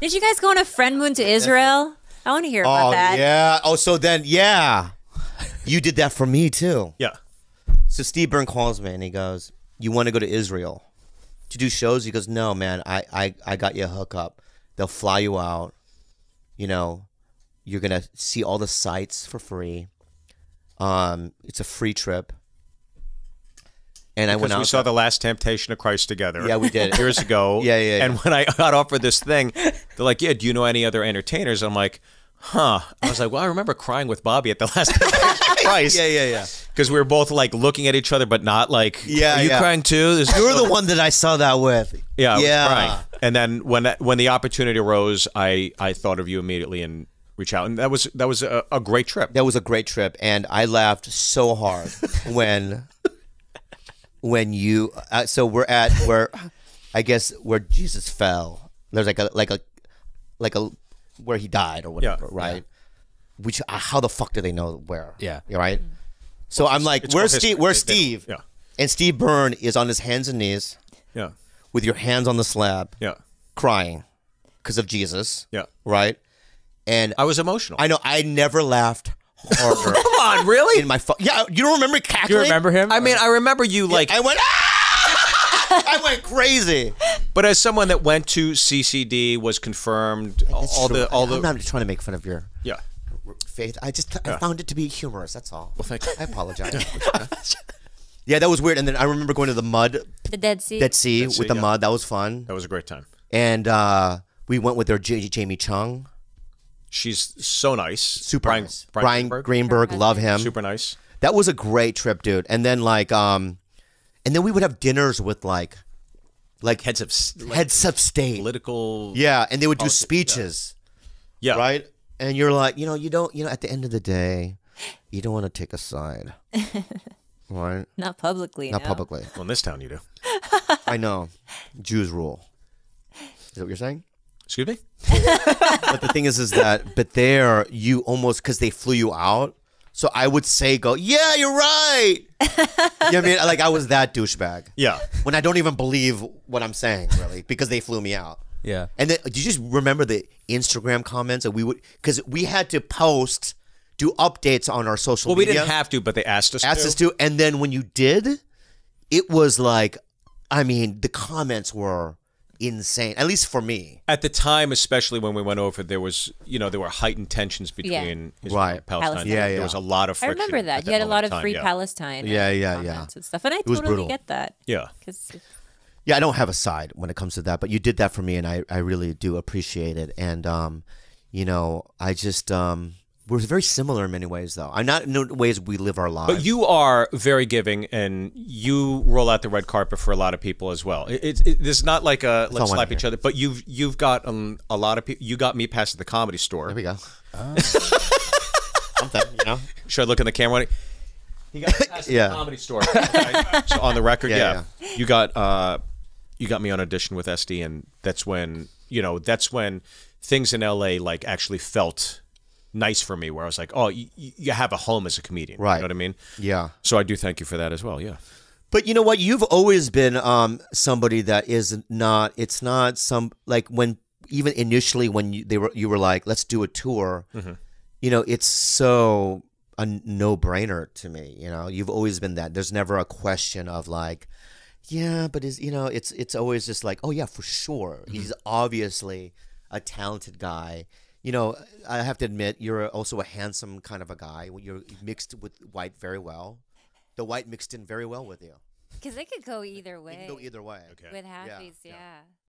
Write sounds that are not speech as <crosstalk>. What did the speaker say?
Did you guys go on a friend moon to Israel? I want to hear about oh, that. Yeah. Oh, so then, yeah. You did that for me too. Yeah. So Steve Byrne calls me and he goes, You want to go to Israel to do shows? He goes, No, man, I, I, I got you a hookup. They'll fly you out. You know, you're going to see all the sites for free. Um, it's a free trip. And I went out. We saw the Last Temptation of Christ together. Yeah, we did <laughs> years ago. <laughs> yeah, yeah, yeah. And when I <laughs> got offered this thing, they're like, "Yeah, do you know any other entertainers?" I'm like, "Huh." I was like, "Well, I remember crying with Bobby at the Last Temptation of Christ." yeah, yeah, yeah. Because we were both like looking at each other, but not like, "Yeah, are you yeah. crying too?" There's You're the one that I saw that with. Yeah, I yeah. crying. And then when when the opportunity arose, I I thought of you immediately and reach out. And that was that was a, a, great trip. That was a great trip, and I laughed so hard when when you uh, so we're at <laughs> where I guess where Jesus fell. There's like a like a like a where he died or whatever, yeah, right? Yeah. Which uh, how the fuck do they know where? Yeah, right. Mm-hmm. So well, I'm like, where's Steve? Where's Steve? Yeah. And Steve Byrne is on his hands and knees. Yeah. With your hands on the slab. Yeah. Crying because of Jesus. Yeah. Right. And I was emotional. I know. I never laughed harder. <laughs> Come on, really? In my fu- yeah, you don't remember cackling? You remember him? I mean, I remember you like. I went. Ah! <laughs> I went crazy. But as someone that went to CCD was confirmed, all true. the all I, the. I'm not trying to make fun of your. Yeah. Faith. I just I yeah. found it to be humorous. That's all. Well, thank you. I apologize. <laughs> yeah, that was weird. And then I remember going to the mud. The Dead Sea. Dead Sea, Dead sea with the yeah. mud. That was fun. That was a great time. And uh, we went with their Jamie Chung. She's so nice. Super Brian, nice. Brian, Brian Greenberg. Greenberg, love him. Super nice. That was a great trip, dude. And then like um and then we would have dinners with like like heads of like heads of state. Political Yeah, and they would politics, do speeches. Yeah. yeah. Right? And you're like, you know, you don't you know, at the end of the day, you don't want to take a side. <laughs> right? Not publicly. Not no. publicly. Well in this town you do. <laughs> I know. Jews rule. Is that what you're saying? Excuse me. <laughs> but the thing is, is that but there you almost because they flew you out. So I would say, go, yeah, you're right. <laughs> you know what I mean? Like I was that douchebag. Yeah. When I don't even believe what I'm saying, really, because they flew me out. Yeah. And then, do you just remember the Instagram comments that we would, because we had to post, do updates on our social well, media. Well, we didn't have to, but they asked us asked to. us to. And then when you did, it was like, I mean, the comments were insane. At least for me. At the time, especially when we went over, there was you know there were heightened tensions between yeah. right. and Palestine. Palestine. Yeah, yeah. There was a lot of friction. I remember that. that you had a lot of free yeah. Palestine. Yeah, yeah, yeah. And stuff, and I it totally get that. Yeah. Because. Yeah, I don't have a side when it comes to that, but you did that for me, and I, I really do appreciate it. And um, you know, I just um, we're very similar in many ways, though. I'm not in ways we live our lives. But you are very giving, and you roll out the red carpet for a lot of people as well. It's it, it, not like a let's slap each other, but you've you've got um, a lot of people. You got me past the comedy store. There we go. Something, <laughs> you know. Should I look in the camera? He got past yeah. the comedy store. <laughs> Right? so on the record, yeah, yeah. yeah. you got uh, you got me on audition with SD, and that's when you know that's when things in LA like actually felt nice for me where I was like, oh, you, you have a home as a comedian. Right. You know what I mean? Yeah. So I do thank you for that as well. Yeah. But you know what? You've always been um, somebody that is not, it's not some, like when, even initially when you, they were, you were like, let's do a tour, mm -hmm. you know, it's so a no brainer to me. You know, you've always been that. There's never a question of like, yeah, but is, you know, it's, it's always just like, oh yeah, for sure. Mm -hmm. He's obviously a talented guy you know, I have to admit, you're also a handsome kind of a guy. You're mixed with white very well. The white mixed in very well with you. Because it could go either way. It could go either way. Okay. With halfies, yeah. yeah. yeah.